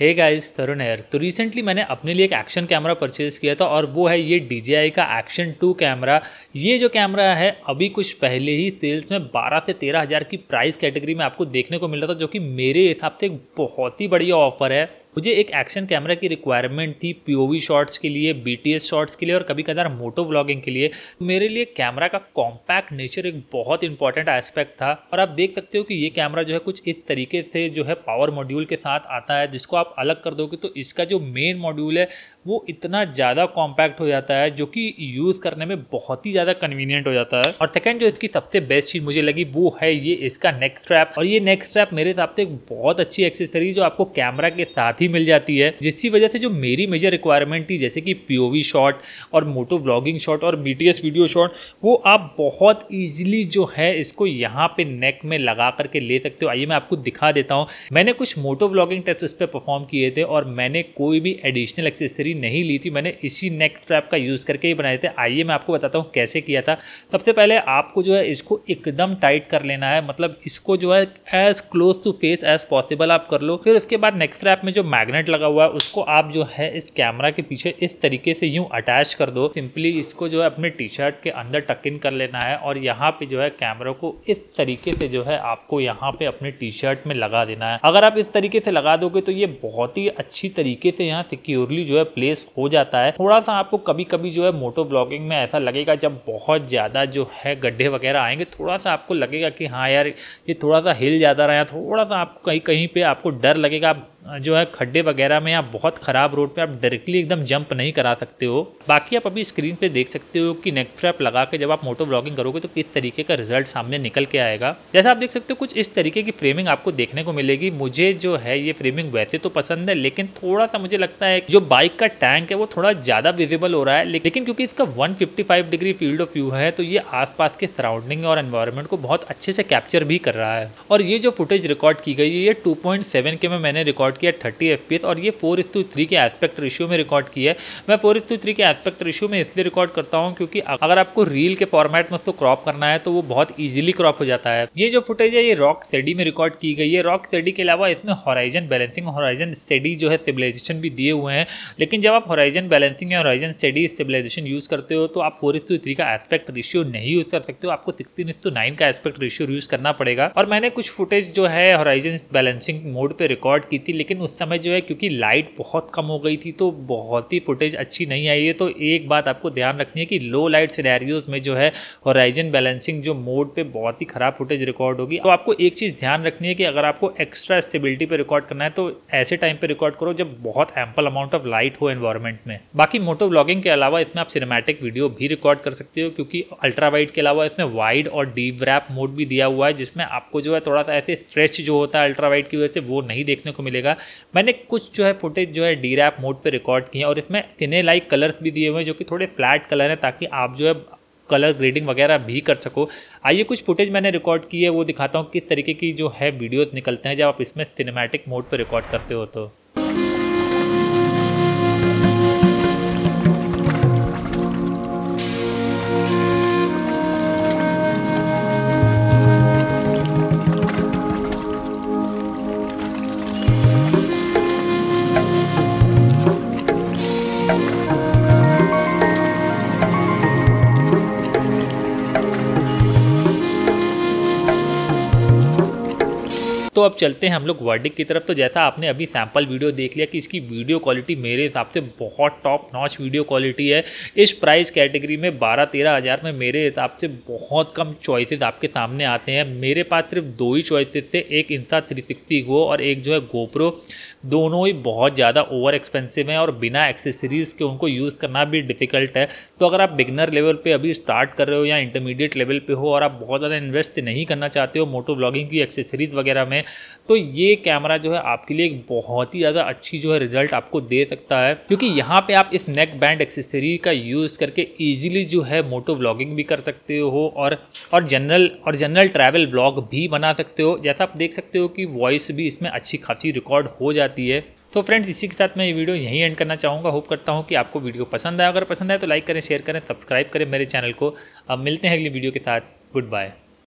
hey guys Tarun here तो recently मैंने अपने लिए एक एक्शन कैमरा परचेज़ किया था और वो है ये डी का एक्शन टू कैमरा ये जो कैमरा है अभी कुछ पहले ही सेल्स में 12 से तेरह हज़ार की प्राइस कैटेगरी में आपको देखने को मिल रहा था जो कि मेरे हिसाब से एक बहुत ही बढ़िया ऑफर है मुझे एक एक्शन कैमरा की रिक्वायरमेंट थी पीओवी शॉट्स के लिए बीटीएस शॉट्स के लिए और कभी कभार मोटो ब्लॉगिंग के लिए तो मेरे लिए कैमरा का कॉम्पैक्ट नेचर एक बहुत इंपॉर्टेंट एस्पेक्ट था और आप देख सकते हो कि ये कैमरा जो है कुछ इस तरीके से जो है पावर मॉड्यूल के साथ आता है जिसको आप अलग कर दोगे तो इसका जो मेन मॉड्यूल है वो इतना ज़्यादा कॉम्पैक्ट हो जाता है जो कि यूज़ करने में बहुत ही ज़्यादा कन्वीनियंट हो जाता है और सेकेंड जो इसकी सबसे बेस्ट चीज़ मुझे लगी वो है ये इसका नेक स्ट्रैप और ये नेक स्ट्रैप मेरे हिसाब से बहुत अच्छी एक्सेसरी जो आपको कैमरा के साथ ही काफ़ी मिल जाती है जिसकी वजह से जो मेरी मेजर रिक्वायरमेंट थी जैसे कि पी शॉट और मोटो ब्लॉगिंग शॉट और बी वीडियो शॉट वो आप बहुत ईजिली जो है इसको यहाँ पे नेक में लगा करके ले सकते हो आइए मैं आपको दिखा देता हूँ मैंने कुछ मोटो ब्लॉगिंग टेस्ट इस पर परफॉर्म किए थे और मैंने कोई भी एडिशनल एक्सेसरी नहीं ली थी मैंने इसी नेक ट्रैप का यूज़ करके ही बनाए थे आइए मैं आपको बताता हूँ कैसे किया था सबसे पहले आपको जो है इसको एकदम टाइट कर लेना है मतलब इसको जो है as close to face as possible आप कर लो फिर उसके बाद नेक स्ट्रैप में जो मैग्नेट लगा हुआ है उसको आप जो है इस कैमरा के पीछे इस तरीके से यूँ अटैच कर दो सिंपली इसको जो है अपने टी शर्ट के अंदर टक इन कर लेना है और यहाँ पे जो है कैमरा को इस तरीके से जो है आपको यहाँ पे अपने टी शर्ट में लगा देना है अगर आप इस तरीके से लगा दोगे तो ये बहुत ही अच्छी तरीके से यहाँ सिक्योरली जो है प्लेस हो जाता है थोड़ा सा आपको कभी कभी जो है मोटो ब्लॉगिंग में ऐसा लगेगा जब बहुत ज़्यादा जो है गड्ढे वगैरह आएंगे थोड़ा सा आपको लगेगा कि हाँ यार ये थोड़ा सा हिल जाता रहा थोड़ा सा आपको कहीं कहीं पर आपको डर लगेगा आप जो है खड्डे वगैरह में आप बहुत ख़राब रोड पे आप डायरेक्टली एकदम जंप नहीं करा सकते हो बाकी आप अभी स्क्रीन पे देख सकते हो कि नेक फ्रैप लगा के जब आप मोटो ब्लॉगिंग करोगे तो किस तरीके का रिजल्ट सामने निकल के आएगा जैसा आप देख सकते हो कुछ इस तरीके की फ्रेमिंग आपको देखने को मिलेगी मुझे जो है ये फ्रेमिंग वैसे तो पसंद है लेकिन थोड़ा सा मुझे लगता है जो बाइक का टैंक है वो थोड़ा ज़्यादा विजिबल हो रहा है लेकिन क्योंकि इसका one degree field of view है तो ये आस के सराउंडिंग और एनवायरमेंट को बहुत अच्छे से कैप्चर भी कर रहा है और ये जो फुटेज रिकॉर्ड की गई है ये टू पॉइंट मैंने रिकॉर्ड रिकॉर्ड किया थर्टी एफ और ये फोर इस टू थ्री के एस्पेक्ट रिश्यू में रिकॉर्ड किया है मैं फोर इस टू थ्री के एस्पेक्ट रिश्यू में इसलिए रिकॉर्ड करता हूँ क्योंकि अगर आपको रील के फॉर्मेट में उसको क्रॉप करना है तो वो बहुत ईजिली क्रॉप हो जाता है ये जो फुटेज है ये रॉक स्टडी में रिकॉर्ड की गई है रॉक स्टडी के अलावा इसमें हॉराइजन बैलेंसिंग हॉराइजन स्टडी जो है स्टेबिलाइजेशन भी दिए हुए हैं लेकिन जब आप हॉराइजन बैलेंसिंग या हॉराइजन स्टडी स्टेबिलाइजेशन यूज़ करते हो तो आप फोर इस टू थ्री का एस्पेक्ट रेशियो नहीं यूज़ कर सकते हो आपको सिक्सटीन इस टू नाइन का एस्पेक्ट रेशियो यूज़ करना पड़ेगा और मैंने कुछ फुटेज जो है हॉराइजन बैलेंसिंग मोड पर रिकॉर्ड की थी लेकिन उस समय जो है क्योंकि लाइट बहुत कम हो गई थी तो बहुत ही फुटेज अच्छी नहीं आई है तो एक बात आपको ध्यान रखनी है कि लो लाइट सिनेरियोज में जो है होराइजन बैलेंसिंग जो मोड पे बहुत ही ख़राब फुटेज रिकॉर्ड होगी तो आपको एक चीज़ ध्यान रखनी है कि अगर आपको एक्स्ट्रा स्टेबिलिटी पर रिकॉर्ड करना है तो ऐसे टाइम पर रिकॉर्ड करो जब बहुत एम्पल अमाउंट ऑफ लाइट हो एनवायरमेंट में बाकी मोटो ब्लॉगिंग के अलावा इसमें आप सिनेमेटिक वीडियो भी रिकॉर्ड कर सकते हो क्योंकि अल्ट्रा वाइड के अलावा इसमें वाइड और डीप रैप मोड भी दिया हुआ है जिसमें आपको जो है थोड़ा सा ऐसे स्ट्रेच जो होता है अल्ट्रा वाइड की वजह से वो नहीं देखने को मिलेगा होगा मैंने कुछ जो है फुटेज जो है डी रैप मोड पर रिकॉर्ड किए और इसमें तिने लाइक कलर्स भी दिए हुए हैं जो कि थोड़े फ्लैट कलर हैं ताकि आप जो है कलर ग्रेडिंग वगैरह भी कर सको आइए कुछ फुटेज मैंने रिकॉर्ड की है वो दिखाता हूँ किस तरीके की जो है वीडियोज़ निकलते हैं जब आप इसमें सिनेमैटिक मोड पर रिकॉर्ड करते हो तो तो अब चलते हैं हम लोग वर्डिक की तरफ तो जैसा आपने अभी सैम्पल वीडियो देख लिया कि इसकी वीडियो क्वालिटी मेरे हिसाब से बहुत टॉप नॉच वीडियो क्वालिटी है इस प्राइस कैटेगरी में बारह तेरह हज़ार में मेरे हिसाब से बहुत कम चॉइसेस आपके सामने आते हैं मेरे पास सिर्फ दो ही चॉइसेस थे एक इंसा थ्री सिक्सटी गो और एक जो है गोप्रो दोनों ही बहुत ज़्यादा ओवर एक्सपेंसिव हैं और बिना एक्सेसरीज़ के उनको यूज़ करना भी डिफ़िकल्ट है तो अगर आप बिगनर लेवल पर अभी स्टार्ट कर रहे हो या इंटरमीडिएट लेवल पर हो और आप बहुत ज़्यादा इन्वेस्ट नहीं करना चाहते हो मोटो ब्लॉगिंग की एक्सेसरीज़ वगैरह में हैं तो ये कैमरा जो है आपके लिए एक बहुत ही ज़्यादा अच्छी जो है रिजल्ट आपको दे सकता है क्योंकि यहाँ पे आप इस नेक बैंड एक्सेसरी का यूज़ करके इजीली जो है मोटो ब्लॉगिंग भी कर सकते हो और और जनरल और जनरल ट्रैवल ब्लॉग भी बना सकते हो जैसा आप देख सकते हो कि वॉइस भी इसमें अच्छी खासी रिकॉर्ड हो जाती है तो फ्रेंड्स इसी के साथ मैं ये वीडियो यहीं एंड करना चाहूँगा होप करता हूँ कि आपको वीडियो पसंद आए अगर पसंद आए तो लाइक करें शेयर करें सब्सक्राइब करें मेरे चैनल को अब मिलते हैं अगली वीडियो के साथ गुड बाय